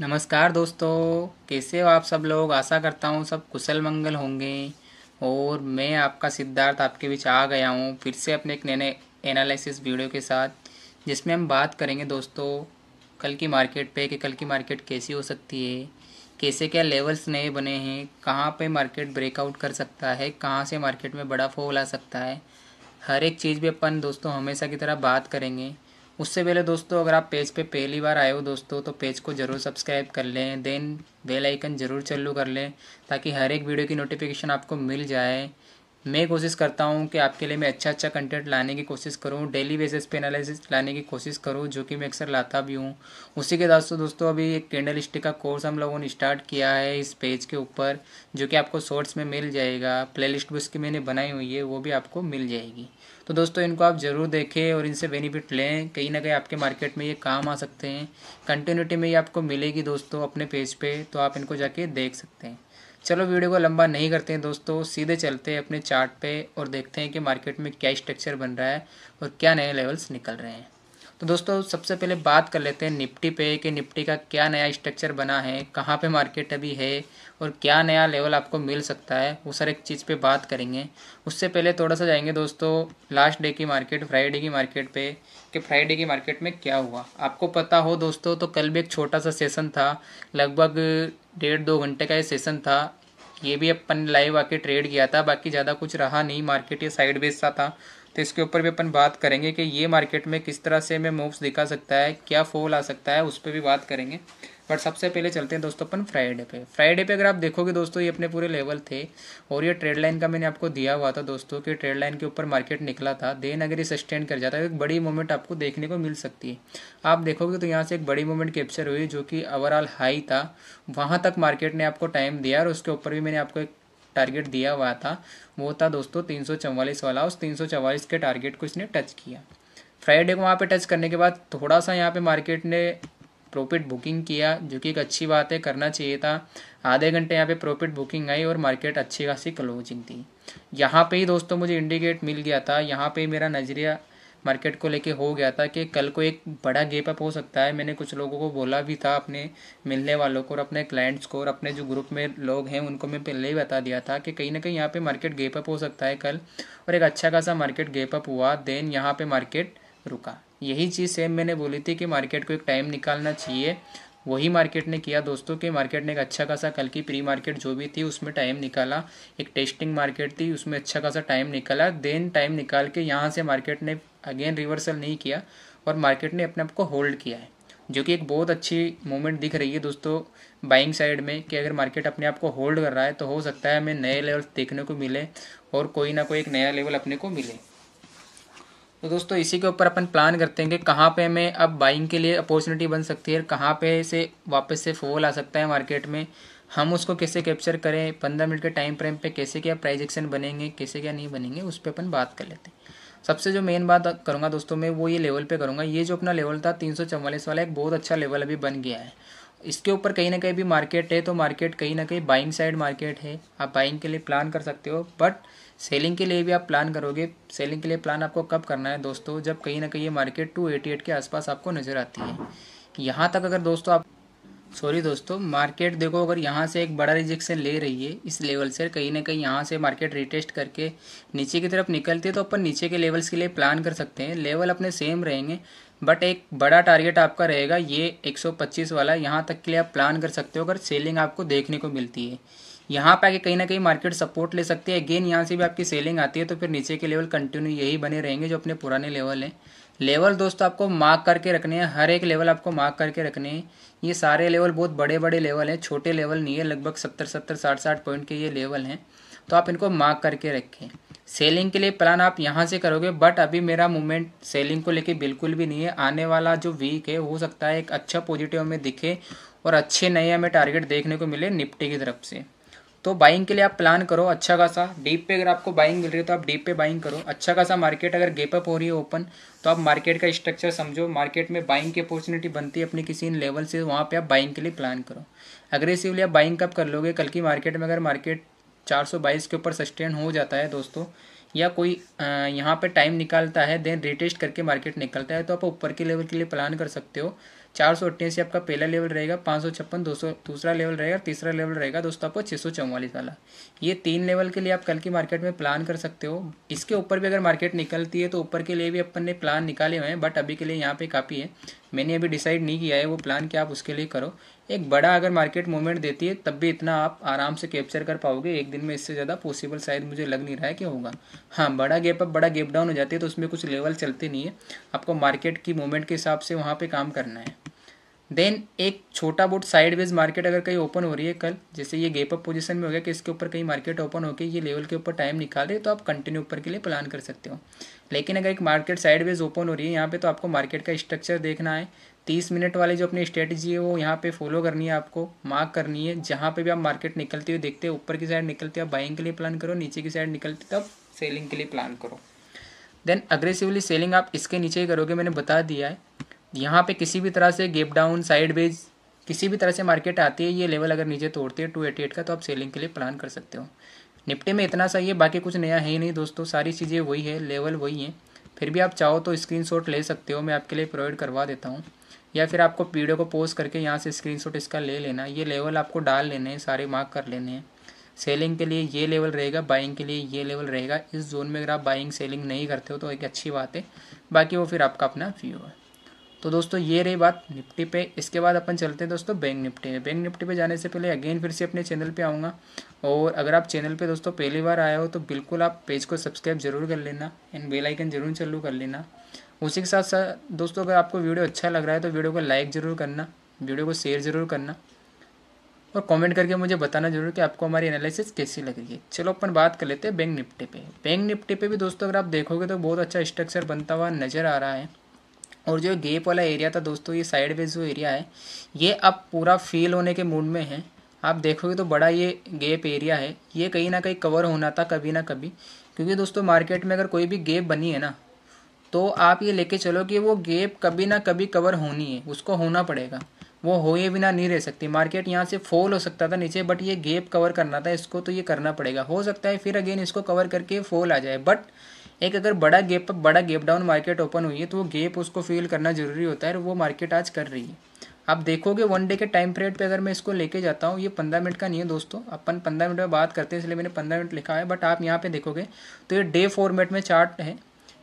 नमस्कार दोस्तों कैसे हो आप सब लोग आशा करता हूँ सब कुशल मंगल होंगे और मैं आपका सिद्धार्थ आपके बीच आ गया हूँ फिर से अपने एक नए नए एनालिसिस वीडियो के साथ जिसमें हम बात करेंगे दोस्तों कल की मार्केट पे कि कल की मार्केट कैसी हो सकती है कैसे क्या लेवल्स नए बने हैं कहाँ पे मार्केट ब्रेकआउट कर सकता है कहाँ से मार्केट में बड़ा फोल आ सकता है हर एक चीज़ पे अपन दोस्तों हमेशा की तरह बात करेंगे उससे पहले दोस्तों अगर आप पेज पे पहली बार आए हो दोस्तों तो पेज को ज़रूर सब्सक्राइब कर लें देन बेल आइकन ज़रूर चालू कर लें ताकि हर एक वीडियो की नोटिफिकेशन आपको मिल जाए मैं कोशिश करता हूँ कि आपके लिए मैं अच्छा अच्छा कंटेंट लाने की कोशिश करूँ डेली बेसिस पे एनालिसिस लाने की कोशिश करूँ जो कि मैं अक्सर लाता भी हूँ उसी के दोस्तों दोस्तों अभी एक कैंडल स्टिक का कोर्स हम लोगों ने स्टार्ट किया है इस पेज के ऊपर जो कि आपको शॉर्ट्स में मिल जाएगा लिस्ट भी उसकी मैंने बनाई हुई है वो भी आपको मिल जाएगी तो दोस्तों इनको आप ज़रूर देखें और इनसे बेनिफिट लें कहीं ना कहीं आपके मार्केट में ये काम आ सकते हैं कंटिन्यूटी में ये आपको मिलेगी दोस्तों अपने पेज पर तो आप इनको जाके देख सकते हैं चलो वीडियो को लंबा नहीं करते हैं दोस्तों सीधे चलते हैं अपने चार्ट पे और देखते हैं कि मार्केट में क्या स्ट्रक्चर बन रहा है और क्या नए लेवल्स निकल रहे हैं तो दोस्तों सबसे पहले बात कर लेते हैं निफ्टी पे कि निफ्टी का क्या नया स्ट्रक्चर बना है कहाँ पे मार्केट अभी है और क्या नया लेवल आपको मिल सकता है वो सर एक चीज़ पे बात करेंगे उससे पहले थोड़ा सा जाएंगे दोस्तों लास्ट डे की मार्केट फ्राइडे की मार्केट पे कि फ्राइडे की मार्केट में क्या हुआ आपको पता हो दोस्तों तो कल भी एक छोटा सा सेशन था लगभग डेढ़ दो घंटे का ये सेशन था ये भी अपन लाइव आके ट्रेड किया था बाकी ज़्यादा कुछ रहा नहीं मार्केट ये साइड बेस सा था तो इसके ऊपर भी अपन बात करेंगे कि ये मार्केट में किस तरह से हमें मूव्स दिखा सकता है क्या फॉल आ सकता है उस पर भी बात करेंगे बट सबसे पहले चलते हैं दोस्तों अपन फ्राइडे पे फ्राइडे पे अगर आप देखोगे दोस्तों ये अपने पूरे लेवल थे और ये ट्रेड लाइन का मैंने आपको दिया हुआ था दोस्तों कि ट्रेड लाइन के ऊपर मार्केट निकला था देन अगर ये सस्टेन कर जाता है तो एक बड़ी मूवमेंट आपको देखने को मिल सकती है आप देखोगे तो यहाँ से एक बड़ी मूवमेंट कैप्चर हुई जो कि ओवरऑल हाई था वहाँ तक मार्केट ने आपको टाइम दिया और उसके ऊपर भी मैंने आपको एक टारगेट दिया हुआ था वो था दोस्तों तीन वाला उस तीन के टारगेट को इसने टच किया फ्राइडे को वहाँ पे टच करने के बाद थोड़ा सा यहाँ पे मार्केट ने प्रॉफिट बुकिंग किया जो कि एक अच्छी बात है करना चाहिए था आधे घंटे यहाँ पे प्रॉफिट बुकिंग आई और मार्केट अच्छी खासी क्लोजिंग थी यहाँ पे ही दोस्तों मुझे इंडिकेट मिल गया था यहाँ पे मेरा नज़रिया मार्केट को लेके हो गया था कि कल को एक बड़ा गेप अप हो सकता है मैंने कुछ लोगों को बोला भी था अपने मिलने वालों को और अपने क्लाइंट्स को और अपने जो ग्रुप में लोग हैं उनको मैं पहले ही बता दिया था कि कहीं ना कहीं यहाँ पे मार्केट गेप अप हो सकता है कल और एक अच्छा खासा मार्केट गेप अप हुआ देन यहाँ पे मार्केट रुका यही चीज़ सेम मैंने बोली थी कि मार्केट को एक टाइम निकालना चाहिए वही मार्केट ने किया दोस्तों कि मार्केट ने एक अच्छा खासा कल की प्री मार्केट जो भी थी उसमें टाइम निकाला एक टेस्टिंग मार्केट थी उसमें अच्छा खासा टाइम निकाला देन टाइम निकाल के यहाँ से मार्केट ने अगेन रिवर्सल नहीं किया और मार्केट ने अपने आप को होल्ड किया है जो कि एक बहुत अच्छी मूवमेंट दिख रही है दोस्तों बाइंग साइड में कि अगर मार्केट अपने आप को होल्ड कर रहा है तो हो सकता है हमें नए लेवल देखने को मिले और कोई ना कोई एक नया लेवल अपने को मिले तो दोस्तों इसी के ऊपर अपन प्लान करते हैं कि कहाँ पे हमें अब बाइंग के लिए अपॉर्चुनिटी बन सकती है कहाँ पे से वापस से फॉल आ सकता है मार्केट में हम उसको कैसे कैप्चर करें पंद्रह मिनट के टाइम फ्रेम पे कैसे क्या प्राइजेक्शन एक्शन बनेंगे कैसे क्या नहीं बनेंगे उस पर अपन बात कर लेते हैं सबसे जो मेन बात करूँगा दोस्तों मैं वो ये लेवल पर करूँगा ये जो अपना लेवल था तीन वाला एक बहुत अच्छा लेवल अभी बन गया है इसके ऊपर कहीं ना कहीं भी मार्केट है तो मार्केट कहीं ना कहीं बाइंग साइड मार्केट है आप बाइंग के लिए प्लान कर सकते हो बट सेलिंग के लिए भी आप प्लान करोगे सेलिंग के लिए प्लान आपको कब करना है दोस्तों जब कहीं ना कहीं ये मार्केट टू एटी एट के आसपास आपको नज़र आती है यहाँ तक अगर दोस्तों आप सॉरी दोस्तों मार्केट देखो अगर यहाँ से एक बड़ा रिजेक्शन ले रही है इस लेवल से कहीं ना कहीं यहाँ से मार्केट रिटेस्ट करके नीचे की तरफ निकलती है तो अपन नीचे के लेवल्स के लिए प्लान कर सकते हैं लेवल अपने सेम रहेंगे बट एक बड़ा टारगेट आपका रहेगा ये 125 वाला यहाँ तक के लिए आप प्लान कर सकते हो अगर सेलिंग आपको देखने को मिलती है यहाँ पर आके कहीं ना कहीं मार्केट सपोर्ट ले सकती है अगेन यहाँ से भी आपकी सेलिंग आती है तो फिर नीचे के लेवल कंटिन्यू यही बने रहेंगे जो अपने पुराने लेवल हैं लेवल दोस्तों आपको मार्क करके रखने हैं हर एक लेवल आपको मार्क करके रखने हैं ये सारे लेवल बहुत बड़े बड़े लेवल हैं छोटे लेवल नहीं है लगभग सत्तर सत्तर साठ साठ पॉइंट के ये लेवल हैं तो आप इनको मार्क करके रखें सेलिंग के लिए प्लान आप यहाँ से करोगे बट अभी मेरा मूवमेंट सेलिंग को लेके बिल्कुल भी नहीं है आने वाला जो वीक है हो सकता है एक अच्छा पॉजिटिव हमें दिखे और अच्छे नए हमें टारगेट देखने को मिले निपटे की तरफ से तो बाइंग के लिए आप प्लान करो अच्छा खासा डीप पे अगर आपको बाइंग मिल रही है तो आप डीप पे बाइंग करो अच्छा खासा मार्केट अगर गेप अप हो रही है ओपन तो आप मार्केट का स्ट्रक्चर समझो मार्केट में बाइंग की अपॉर्चुनिटी बनती है अपने किसी लेवल से वहाँ पे आप बाइंग के लिए प्लान करो अग्रेसिवली आप बाइंग कब कर लोगे कल की मार्केट में अगर मार्केट 422 के ऊपर सस्टेन हो जाता है दोस्तों या कोई यहाँ पे टाइम निकालता है देन रिटेस्ट करके मार्केट निकलता है तो आप ऊपर के लेवल के लिए प्लान कर सकते हो चार सौ अट्ठासी आपका पहला लेवल रहेगा पाँच सौ छप्पन दो सौ दूसरा लेवल रहेगा तीसरा लेवल रहेगा दोस्तों आपको छः सौ चौवालीस वाला ये तीन लेवल के लिए आप कल की मार्केट में प्लान कर सकते हो इसके ऊपर भी अगर मार्केट निकलती है तो ऊपर के लिए भी अपन ने प्लान निकाले हुए हैं बट अभी के लिए यहाँ पे काफ़ी है मैंने अभी डिसाइड नहीं किया है वो प्लान कि आप उसके लिए करो एक बड़ा अगर मार्केट मूवमेंट देती है तब भी इतना आप आराम से कैप्चर कर पाओगे एक दिन में इससे ज़्यादा पॉसिबल शायद मुझे लग नहीं रहा है कि होगा हाँ बड़ा गैप अप बड़ा गैप डाउन हो जाती है तो उसमें कुछ लेवल चलते नहीं है आपको मार्केट की मूवमेंट के हिसाब से वहाँ पर काम करना है देन एक छोटा बोट साइडवेज मार्केट अगर कहीं ओपन हो रही है कल जैसे ये गेप अप पोजिशन में हो गया कि इसके ऊपर कहीं मार्केट ओपन होकर ये लेवल के ऊपर टाइम निकाल निकाले तो आप कंटिन्यू ऊपर के लिए प्लान कर सकते हो लेकिन अगर एक मार्केट साइडवेज ओपन हो रही है यहाँ पर तो आपको मार्केट का स्ट्रक्चर देखना है तीस मिनट वाले जो अपनी स्ट्रेटजी है वो यहाँ पे फॉलो करनी है आपको मार्क करनी है जहाँ पे भी आप मार्केट निकलते हुए देखते हो ऊपर की साइड निकलते हो बाइंग के लिए प्लान करो नीचे की साइड निकलते तब तो सेलिंग के लिए प्लान करो देन अग्रेसिवली सेलिंग आप इसके नीचे ही करोगे मैंने बता दिया है यहाँ पे किसी भी तरह से गेप डाउन साइडवेज किसी भी तरह से मार्केट आती है ये लेवल अगर नीचे तोड़ती है टू एटी एट का तो आप सेलिंग के लिए प्लान कर सकते हो निपटे में इतना सही है बाकी कुछ नया है ही नहीं दोस्तों सारी चीज़ें वही है लेवल वही हैं फिर भी आप चाहो तो स्क्रीन ले सकते हो मैं आपके लिए प्रोवाइड करवा देता हूँ या फिर आपको वीडियो को पोस्ट करके यहाँ से स्क्रीन इसका ले लेना ये लेवल आपको डाल लेने हैं सारे मार्क कर लेने हैं सेलिंग के लिए ये लेवल रहेगा बाइंग के लिए ये लेवल रहेगा इस जोन में अगर आप बाइंग सेलिंग नहीं करते हो तो एक अच्छी बात है बाकी वो फिर आपका अपना व्यू है तो दोस्तों ये रही बात निफ्टी पे इसके बाद अपन चलते हैं दोस्तों बैंक निफ्टी में बैंक निफ्टी पे जाने से पहले अगेन फिर से अपने चैनल पे आऊँगा और अगर आप चैनल पे दोस्तों पहली बार आए हो तो बिल्कुल आप पेज को सब्सक्राइब जरूर कर लेना एंड बेल आइकन जरूर चालू कर लेना उसी के साथ साथ दोस्तों अगर आपको वीडियो अच्छा लग रहा है तो वीडियो को लाइक ज़रूर करना वीडियो को शेयर ज़रूर करना और कमेंट करके मुझे बताना जरूर कि आपको हमारी एनालिसिस कैसी लग रही है चलो अपन बात कर लेते हैं बैंक निफ्टी पे बैंक निफ्टी पे भी दोस्तों अगर आप देखोगे तो बहुत अच्छा स्ट्रक्चर बनता हुआ नज़र आ रहा है और जो गेप वाला एरिया था दोस्तों ये साइड वेज जो एरिया है ये अब पूरा फील होने के मूड में है आप देखोगे तो बड़ा ये गेप एरिया है ये कहीं ना कहीं कवर होना था कभी ना कभी क्योंकि दोस्तों मार्केट में अगर कोई भी गेप बनी है ना तो आप ये लेके चलो कि वो गेप कभी ना कभी कवर होनी है उसको होना पड़ेगा वो होए बिना नहीं रह सकती मार्केट यहाँ से फॉल हो सकता था नीचे बट ये गेप कवर करना था इसको तो ये करना पड़ेगा हो सकता है फिर अगेन इसको कवर करके फॉल आ जाए बट एक अगर बड़ा गेप बड़ा गेप डाउन मार्केट ओपन हुई है तो वो गेप उसको फील करना ज़रूरी होता है और वो मार्केट आज कर रही है आप देखोगे वन डे के टाइम पीरियड पे अगर मैं इसको लेके जाता हूँ ये पंद्रह मिनट का नहीं है दोस्तों अपन पंद्रह मिनट में बात करते हैं इसलिए मैंने पंद्रह मिनट लिखा है बट आप यहाँ पे देखोगे तो ये डे फॉर्मेट में चार्ट है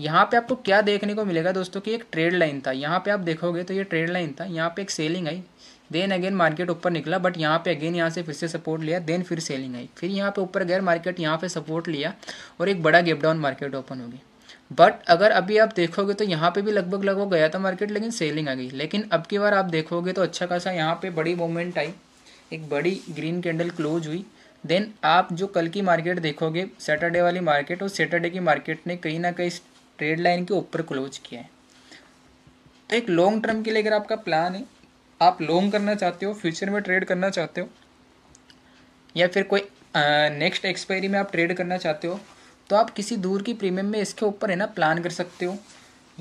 यहाँ पे आपको क्या देखने को मिलेगा दोस्तों कि एक ट्रेड लाइन था यहाँ पे आप देखोगे तो ये ट्रेड लाइन था यहाँ पे एक सेलिंग आई देन अगेन मार्केट ऊपर निकला बट यहाँ पे अगेन यहाँ से फिर से सपोर्ट लिया देन फिर सेलिंग आई फिर यहाँ पे ऊपर गैर मार्केट यहाँ पे सपोर्ट लिया और एक बड़ा गेप डाउन मार्केट ओपन होगी बट अगर अभी आप देखोगे तो यहाँ पे भी लगभग लगभग गया था मार्केट लेकिन सेलिंग आ गई लेकिन अब की बार आप देखोगे तो अच्छा खासा यहाँ पे बड़ी मोमेंट आई एक बड़ी ग्रीन कैंडल क्लोज हुई देन आप जो कल की मार्केट देखोगे सैटरडे वाली मार्केट और सैटरडे की मार्केट ने कहीं ना कहीं ट्रेड लाइन के ऊपर क्लोज किया है तो एक लॉन्ग टर्म के लिए अगर आपका प्लान है आप लॉन्ग करना चाहते हो फ्यूचर में ट्रेड करना चाहते हो या फिर कोई नेक्स्ट एक्सपायरी में आप ट्रेड करना चाहते हो तो आप किसी दूर की प्रीमियम में इसके ऊपर है ना प्लान कर सकते हो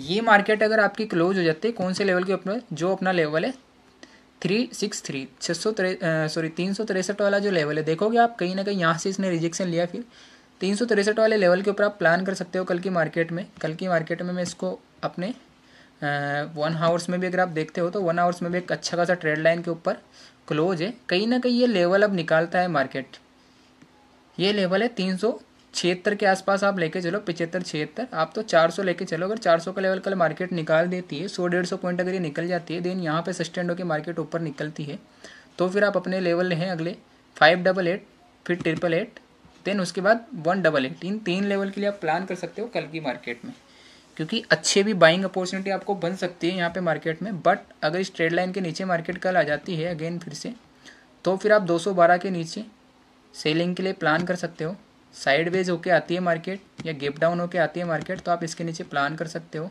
ये मार्केट अगर आपकी क्लोज हो जाती है कौन से लेवल के ऊपर जो अपना लेवल है थ्री सिक्स थ्री छः सौ सॉरी तीन सौ तिरसठ वाला जो लेवल है देखोगे आप कहीं ना कहीं यहाँ से इसने रिजेक्शन लिया फिर तीन सौ तिरसठ वाले लेवल के ऊपर आप प्लान कर सकते हो कल की मार्केट में कल की मार्केट में मैं इसको अपने वन हावर्स में भी अगर आप देखते हो तो वन आवर्स में भी एक अच्छा खासा ट्रेड लाइन के ऊपर क्लोज है कहीं ना कहीं ये लेवल अब निकालता है मार्केट ये लेवल है तीन सौ छिहत्तर के आसपास आप लेके चलो पिचहत्तर छिहत्तर आप तो चार सौ लेके चलो अगर चार सौ का लेवल कल मार्केट निकाल देती है सौ डेढ़ सौ पॉइंट अगर ये निकल जाती है देन यहाँ पे सस्टेंड होकर मार्केट ऊपर निकलती है तो फिर आप अपने लेवल हैं अगले फाइव डबल एट फिर ट्रिपल एट देन उसके बाद वन डबल एट इन तीन लेवल के लिए आप प्लान कर सकते हो कल की मार्केट में क्योंकि अच्छे भी बाइंग अपॉर्चुनिटी आपको बन सकती है यहाँ पे मार्केट में बट अगर इस ट्रेड लाइन के नीचे मार्केट कल आ जाती है अगेन फिर से तो फिर आप 212 के नीचे सेलिंग के लिए प्लान कर सकते हो साइडवेज होके आती है मार्केट या गेप डाउन होके आती है मार्केट तो आप इसके नीचे प्लान कर सकते हो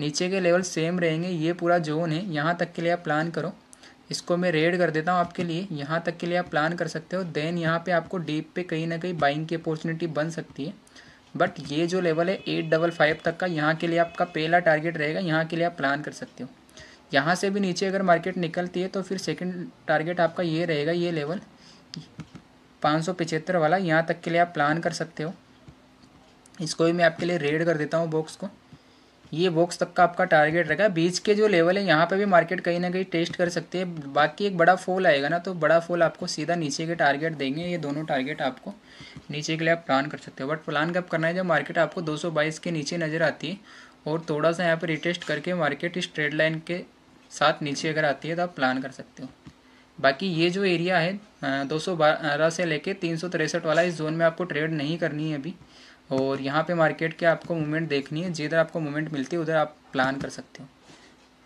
नीचे के लेवल सेम रहेंगे ये पूरा जोन है यहाँ तक के लिए आप प्लान करो इसको मैं रेड कर देता हूँ आपके लिए यहाँ तक के लिए आप प्लान कर सकते हो देन यहाँ पर आपको डीप पर कहीं ना कहीं बाइंग की अपॉर्चुनिटी बन सकती है बट ये जो लेवल है एट डबल फाइव तक का यहाँ के लिए आपका पहला टारगेट रहेगा यहाँ के लिए आप प्लान कर सकते हो यहाँ से भी नीचे अगर मार्केट निकलती है तो फिर सेकंड टारगेट आपका ये रहेगा ये लेवल पाँच सौ पिचहत्तर वाला यहाँ तक के लिए आप प्लान कर सकते हो इसको भी मैं आपके लिए रेड कर देता हूँ बॉक्स को ये बॉक्स तक का आपका टारगेट रहेगा बीच के जो लेवल है यहाँ पे भी मार्केट कहीं ना कहीं टेस्ट कर सकते हैं बाकी एक बड़ा फॉल आएगा ना तो बड़ा फॉल आपको सीधा नीचे के टारगेट देंगे ये दोनों टारगेट आपको नीचे के लिए आप प्लान कर सकते हो बट प्लान कब करना है जब मार्केट आपको दो के नीचे नज़र आती है और थोड़ा सा यहाँ पर रिटेस्ट करके मार्केट इस ट्रेड लाइन के साथ नीचे अगर आती है तो आप प्लान कर सकते हो बाकी ये जो एरिया है दो से लेके तीन वाला इस जोन में आपको ट्रेड नहीं करनी है अभी और यहाँ पे मार्केट के आपको मूवमेंट देखनी है जिधर आपको मूवमेंट मिलती है उधर आप प्लान कर सकते हो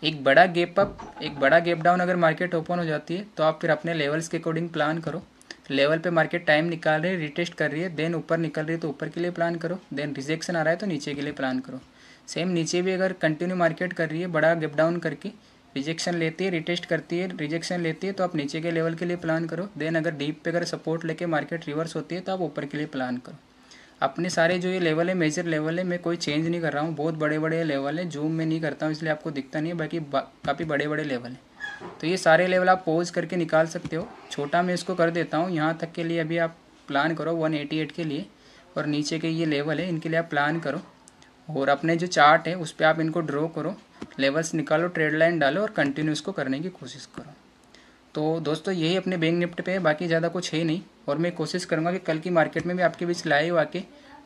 एक बड़ा गेप अप एक बड़ा गेप डाउन अगर मार्केट ओपन हो जाती है तो आप फिर अपने लेवल्स के अकॉर्डिंग प्लान करो लेवल पे मार्केट टाइम निकाल रही है रिटेस्ट कर रही है देन ऊपर निकल रही है तो ऊपर के लिए प्लान करो देन रिजेक्शन आ रहा है तो नीचे के लिए प्लान करो सेम नीचे भी अगर कंटिन्यू मार्केट कर रही है बड़ा गेप डाउन करके रिजेक्शन लेती है रिटेस्ट करती है रिजेक्शन लेती है तो आप नीचे के लेवल के लिए प्लान करो देन अगर डीप पे अगर सपोर्ट लेके मार्केट रिवर्स होती है तो आप ऊपर के लिए प्लान करो अपने सारे जो ये लेवल है मेजर लेवल है मैं कोई चेंज नहीं कर रहा हूँ बहुत बड़े बड़े लेवल है जूम में नहीं करता हूँ इसलिए आपको दिखता नहीं है बाकी काफ़ी बड़े बड़े लेवल हैं तो ये सारे लेवल आप पोज करके निकाल सकते हो छोटा मैं इसको कर देता हूँ यहाँ तक के लिए अभी आप प्लान करो वन के लिए और नीचे के ये लेवल है इनके लिए आप प्लान करो और अपने जो चार्ट है उस पर आप इनको ड्रॉ करो लेवल्स निकालो ट्रेड लाइन डालो और कंटिन्यू इसको करने की कोशिश करो तो दोस्तों यही अपने बैंक निफ्ट पे है बाकी ज़्यादा कुछ है नहीं और मैं कोशिश करूँगा कि कल की मार्केट में भी आपके बीच लाइव आके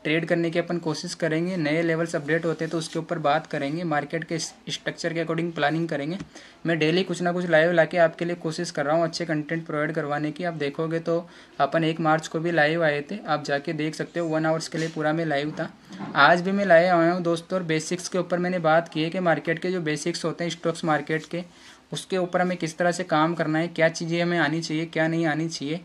ट्रेड करने की अपन कोशिश करेंगे नए लेवल्स अपडेट होते हैं तो उसके ऊपर बात करेंगे मार्केट के स्ट्रक्चर के अकॉर्डिंग प्लानिंग करेंगे मैं डेली कुछ ना कुछ लाइव लाके आपके लिए कोशिश कर रहा हूँ अच्छे कंटेंट प्रोवाइड करवाने की आप देखोगे तो अपन एक मार्च को भी लाइव आए थे आप जाके देख सकते हो वन आवर्स के लिए पूरा मैं लाइव था आज भी मैं लाइव आया हूँ दोस्तों और बेसिक्स के ऊपर मैंने बात की है कि मार्केट के जो बेसिक्स होते हैं स्टॉक्स मार्केट के उसके ऊपर हमें किस तरह से काम करना है क्या चीज़ें हमें आनी चाहिए क्या नहीं आनी चाहिए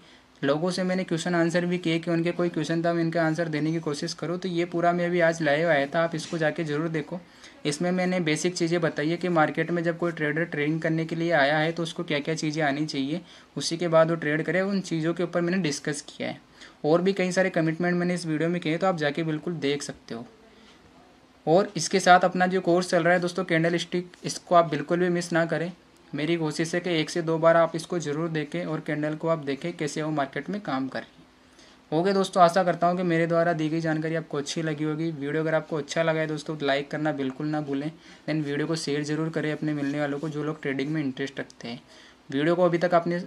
लोगों से मैंने क्वेश्चन आंसर भी किए कि उनके कोई क्वेश्चन था मैं इनका आंसर देने की कोशिश करूँ तो ये पूरा मैं अभी आज लाइव आया था आप इसको जाके ज़रूर देखो इसमें मैंने बेसिक चीज़ें बताई है कि मार्केट में जब कोई ट्रेडर ट्रेडिंग करने के लिए आया है तो उसको क्या क्या चीज़ें आनी चाहिए उसी के बाद वो ट्रेड करे उन चीज़ों के ऊपर मैंने डिस्कस किया है और भी कई सारे कमिटमेंट मैंने इस वीडियो में किए तो आप जाके बिल्कुल देख सकते हो और इसके साथ अपना जो कोर्स चल रहा है दोस्तों कैंडल स्टिक इसको आप बिल्कुल भी मिस ना करें मेरी कोशिश है कि एक से दो बार आप इसको ज़रूर देखें और कैंडल को आप देखें कैसे वो मार्केट में काम कर रही है ओके दोस्तों आशा करता हूँ कि मेरे द्वारा दी गई जानकारी आपको अच्छी लगी होगी वीडियो अगर आपको अच्छा लगा है दोस्तों तो लाइक करना बिल्कुल ना भूलें देन वीडियो को शेयर जरूर करें अपने मिलने वालों को जो लोग ट्रेडिंग में इंटरेस्ट रखते हैं वीडियो को अभी तक आपने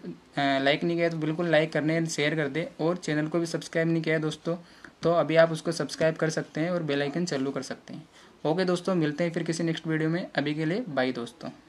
लाइक नहीं किया तो बिल्कुल लाइक करने शेयर कर दें और चैनल को भी सब्सक्राइब नहीं किया है दोस्तों तो अभी आप उसको सब्सक्राइब कर सकते हैं और बेलाइकन चालू कर सकते हैं ओके दोस्तों मिलते हैं फिर किसी नेक्स्ट वीडियो में अभी के लिए बाई दोस्तों